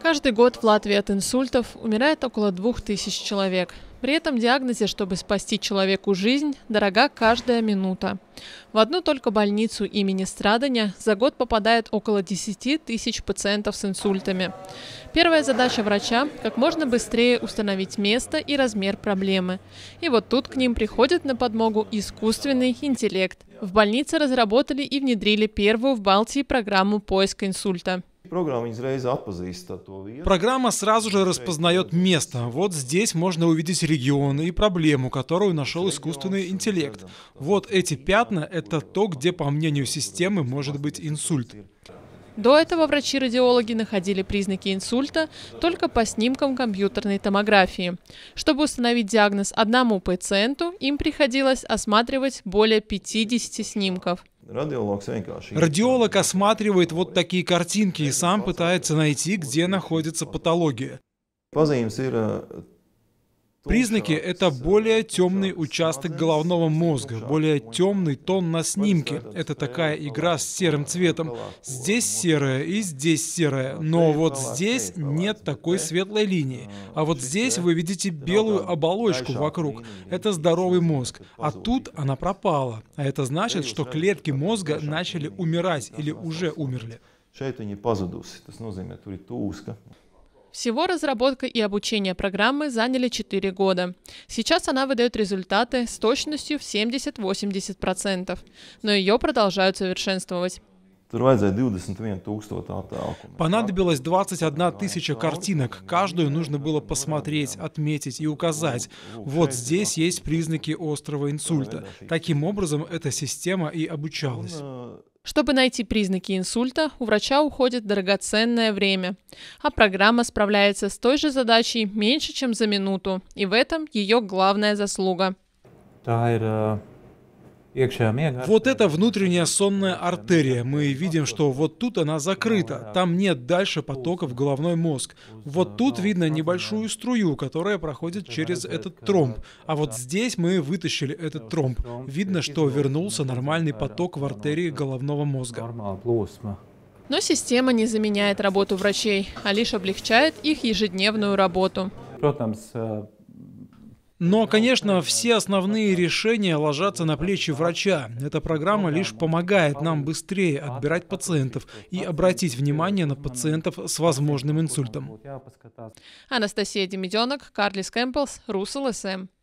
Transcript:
Каждый год в Латвии от инсультов умирает около двух тысяч человек. При этом диагнозе, чтобы спасти человеку жизнь, дорога каждая минута. В одну только больницу имени Страдания за год попадает около 10 тысяч пациентов с инсультами. Первая задача врача – как можно быстрее установить место и размер проблемы. И вот тут к ним приходит на подмогу искусственный интеллект. В больнице разработали и внедрили первую в Балтии программу поиска инсульта. Программа сразу же распознает место. Вот здесь можно увидеть регион и проблему, которую нашел искусственный интеллект. Вот эти пятна — это то, где, по мнению системы, может быть инсульт. До этого врачи-радиологи находили признаки инсульта только по снимкам компьютерной томографии. Чтобы установить диагноз одному пациенту, им приходилось осматривать более 50 снимков. Радиолог осматривает вот такие картинки и сам пытается найти, где находится патология. Признаки — это более э, темный участок головного мозга, более темный тон на снимке. Это такая игра с серым цветом. Здесь серое и здесь серое, но вот здесь нет такой светлой линии. А вот здесь вы видите белую оболочку вокруг. Это здоровый мозг. А тут она пропала. А это значит, что клетки мозга начали умирать или уже умерли. šeit viņi pazudus. Tas nozīmē, ka tur ir всего разработка и обучение программы заняли 4 года. Сейчас она выдает результаты с точностью в 70-80%, но ее продолжают совершенствовать. Понадобилось 21 тысяча картинок. Каждую нужно было посмотреть, отметить и указать. Вот здесь есть признаки острого инсульта. Таким образом, эта система и обучалась. Чтобы найти признаки инсульта, у врача уходит драгоценное время, а программа справляется с той же задачей меньше, чем за минуту, и в этом ее главная заслуга. Да, это... Вот это внутренняя сонная артерия. Мы видим, что вот тут она закрыта, там нет дальше потока в головной мозг. Вот тут видно небольшую струю, которая проходит через этот тромб. А вот здесь мы вытащили этот тромб. Видно, что вернулся нормальный поток в артерии головного мозга. Но система не заменяет работу врачей, а лишь облегчает их ежедневную работу. Но, конечно, все основные решения ложатся на плечи врача. Эта программа лишь помогает нам быстрее отбирать пациентов и обратить внимание на пациентов с возможным инсультом. Анастасия Демиденок, Карлис Кэмпбелл, Русел СМ.